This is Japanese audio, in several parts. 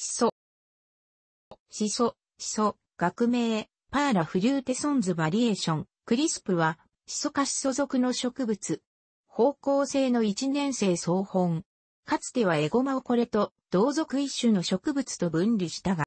シソ。シソ、シソ、学名、パーラフリューテソンズバリエーション、クリスプは、シソ科シソ属の植物。方向性の一年生総本。かつてはエゴマをこれと同属一種の植物と分離したが、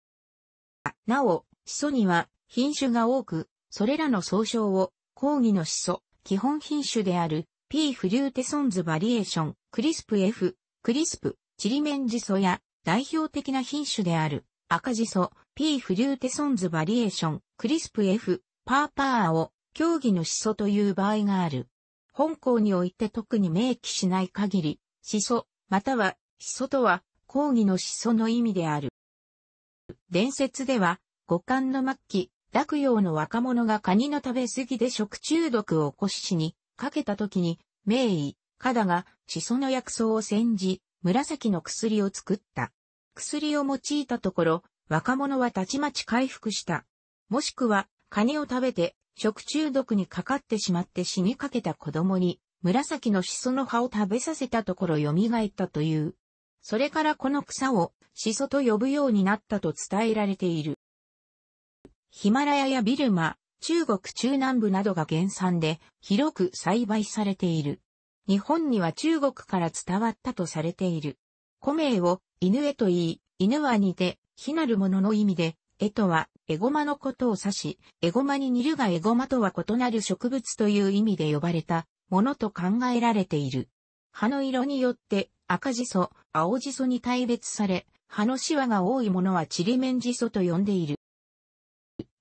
なお、シソには品種が多く、それらの総称を、講義のシソ、基本品種である、P フリューテソンズバリエーション、クリスプ F、クリスプ、チリメンジソや、代表的な品種である赤じそ P フリューテソンズバリエーションクリスプ F パーパーを競技のシソという場合がある。本校において特に明記しない限り、シソ、または、シソとは、抗議のシソの意味である。伝説では、五感の末期、落葉の若者がカニの食べ過ぎで食中毒を起こし死に、かけた時に、名医、カダが、シソの薬草を煎じ、紫の薬を作った。薬を用いたところ、若者はたちまち回復した。もしくは、カニを食べて、食中毒にかかってしまって死にかけた子供に、紫のシソの葉を食べさせたところ蘇ったという。それからこの草を、シソと呼ぶようになったと伝えられている。ヒマラヤやビルマ、中国中南部などが原産で、広く栽培されている。日本には中国から伝わったとされている。古名を犬へと言い、犬は似て、非なるものの意味で、絵とは、エゴマのことを指し、エゴマに似るがエゴマとは異なる植物という意味で呼ばれたものと考えられている。葉の色によって赤じそ、青じそに大別され、葉のシワが多いものはちりめんじそと呼んでいる。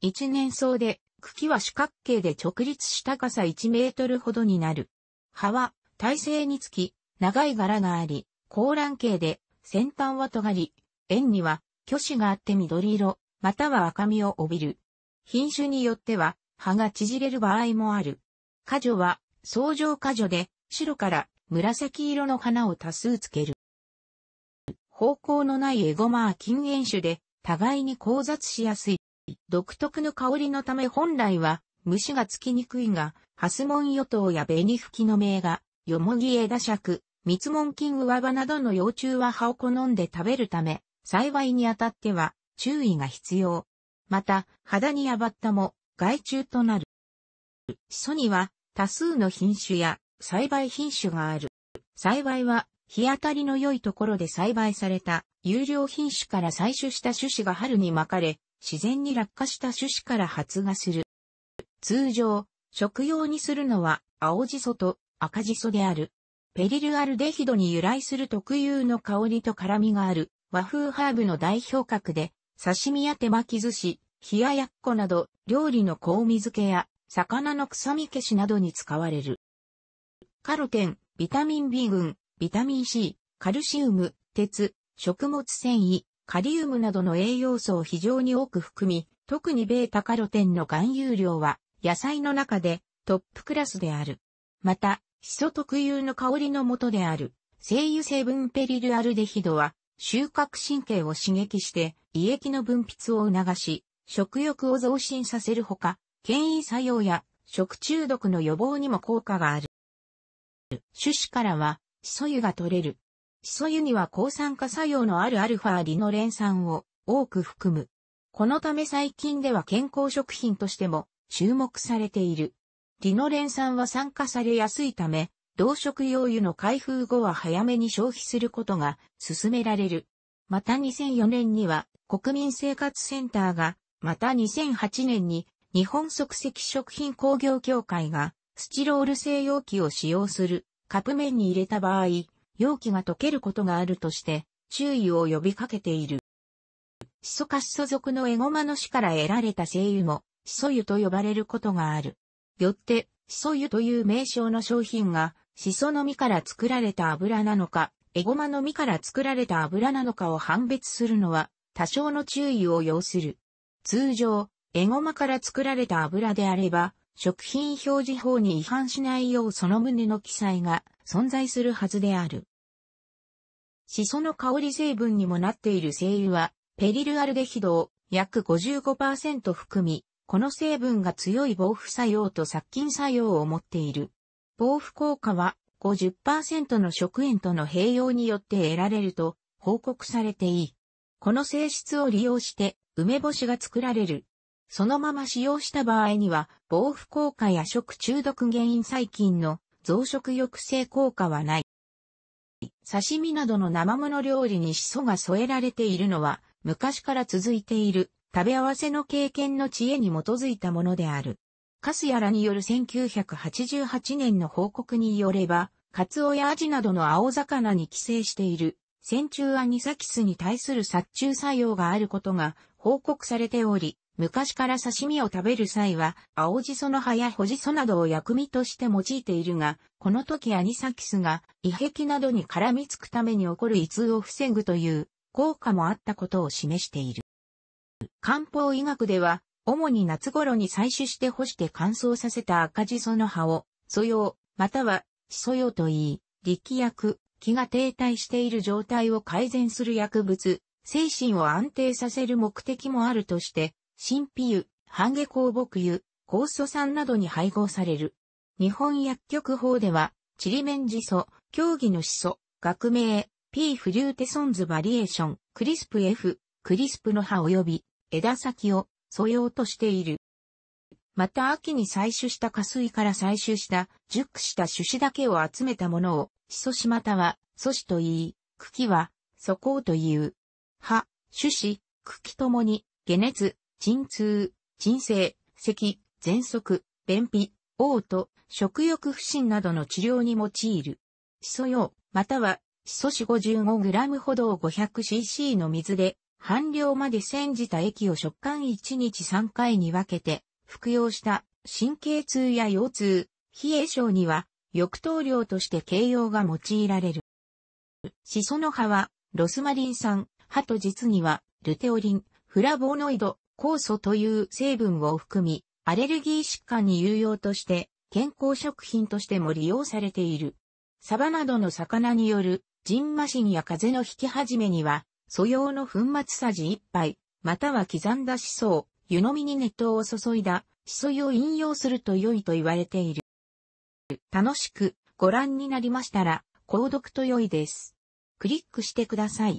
一年草で、茎は四角形で直立した高さ1メートルほどになる。葉は体勢につき、長い柄があり、高蘭形で、先端は尖り、円には、巨子があって緑色、または赤みを帯びる。品種によっては、葉が縮れる場合もある。果女は、相乗果女で、白から紫色の花を多数つける。方向のないエゴマは禁煙種で、互いに交雑しやすい。独特の香りのため本来は、虫がつきにくいが、ハスモン与党や紅吹きの名がよもぎ枝尺、蜜門菌上葉などの幼虫は葉を好んで食べるため、幸いにあたっては注意が必要。また、肌にやばったも害虫となる。シソには多数の品種や栽培品種がある。栽培は日当たりの良いところで栽培された有料品種から採取した種子が春に巻かれ、自然に落下した種子から発芽する。通常、食用にするのは青じそと赤じそである。ペリルアルデヒドに由来する特有の香りと辛みがある和風ハーブの代表格で、刺身や手巻き寿司、冷ややっこなど料理の香味付けや魚の臭み消しなどに使われる。カロテン、ビタミン B 群、ビタミン C、カルシウム、鉄、食物繊維、カリウムなどの栄養素を非常に多く含み、特にベータカロテンの含有量は野菜の中でトップクラスである。また、シソ特有の香りのもとである、精油成分ペリルアルデヒドは、収穫神経を刺激して、胃液の分泌を促し、食欲を増進させるほか、牽引作用や食中毒の予防にも効果がある。種子からは、シソ油が取れる。シソ油には抗酸化作用のあるアルファリノレン酸を多く含む。このため最近では健康食品としても注目されている。リノレン酸は酸化されやすいため、同食用油の開封後は早めに消費することが勧められる。また2004年には国民生活センターが、また2008年に日本即席食品工業協会がスチロール製容器を使用するカップ麺に入れた場合、容器が溶けることがあるとして注意を呼びかけている。シソカシソ属のエゴマの種から得られた精油もシソ油と呼ばれることがある。よって、シソ油という名称の商品が、シソの実から作られた油なのか、エゴマの実から作られた油なのかを判別するのは、多少の注意を要する。通常、エゴマから作られた油であれば、食品表示法に違反しないようその旨の記載が存在するはずである。シソの香り成分にもなっている精油は、ペリルアルデヒドを約55%含み、この成分が強い防腐作用と殺菌作用を持っている。防腐効果は50%の食塩との併用によって得られると報告されていい。この性質を利用して梅干しが作られる。そのまま使用した場合には、防腐効果や食中毒原因細菌の増殖抑制効果はない。刺身などの生物料理にシソが添えられているのは昔から続いている食べ合わせの経験の知恵に基づいたものである。カスヤらによる1988年の報告によれば、カツオやアジなどの青魚に寄生している、線虫アニサキスに対する殺虫作用があることが報告されており、昔から刺身を食べる際は、青じその葉やほじそなどを薬味として用いているが、この時アニサキスが胃壁などに絡みつくために起こる胃痛を防ぐという効果もあったことを示している。漢方医学では、主に夏頃に採取して干して乾燥させた赤じその葉を、素養、または、しそ用といい、力薬、気が停滞している状態を改善する薬物、精神を安定させる目的もあるとして、新秘油、半下香木油、酵素酸などに配合される。日本薬局法では、チリメンジソ、競技のシソ、学名、P フリューテソンズバリエーション、クリスプ F、クリスプの葉及び、枝先を素うとしている。また秋に採取した下水から採取した熟した種子だけを集めたものを、シソシまたは、素子と言い、茎は、素行という。葉、種子、茎ともに、下熱、鎮痛、鎮静、咳、喘息、便秘、嘔吐、食欲不振などの治療に用いる。シソ用、または、シソシ 55g ほどを 500cc の水で半量まで煎じた液を食感1日3回に分けて服用した神経痛や腰痛、冷え症には抑頭量として形容が用いられる。シソの葉はロスマリン酸、葉と実にはルテオリン、フラボノイド、酵素という成分を含み、アレルギー疾患に有用として健康食品としても利用されている。サバなどの魚によるジンマシンや風邪の引き始めには素用の粉末さじ1杯、または刻んだシソを、湯飲みに熱湯を注いだ、シソ湯を飲用すると良いと言われている。楽しくご覧になりましたら、購読と良いです。クリックしてください。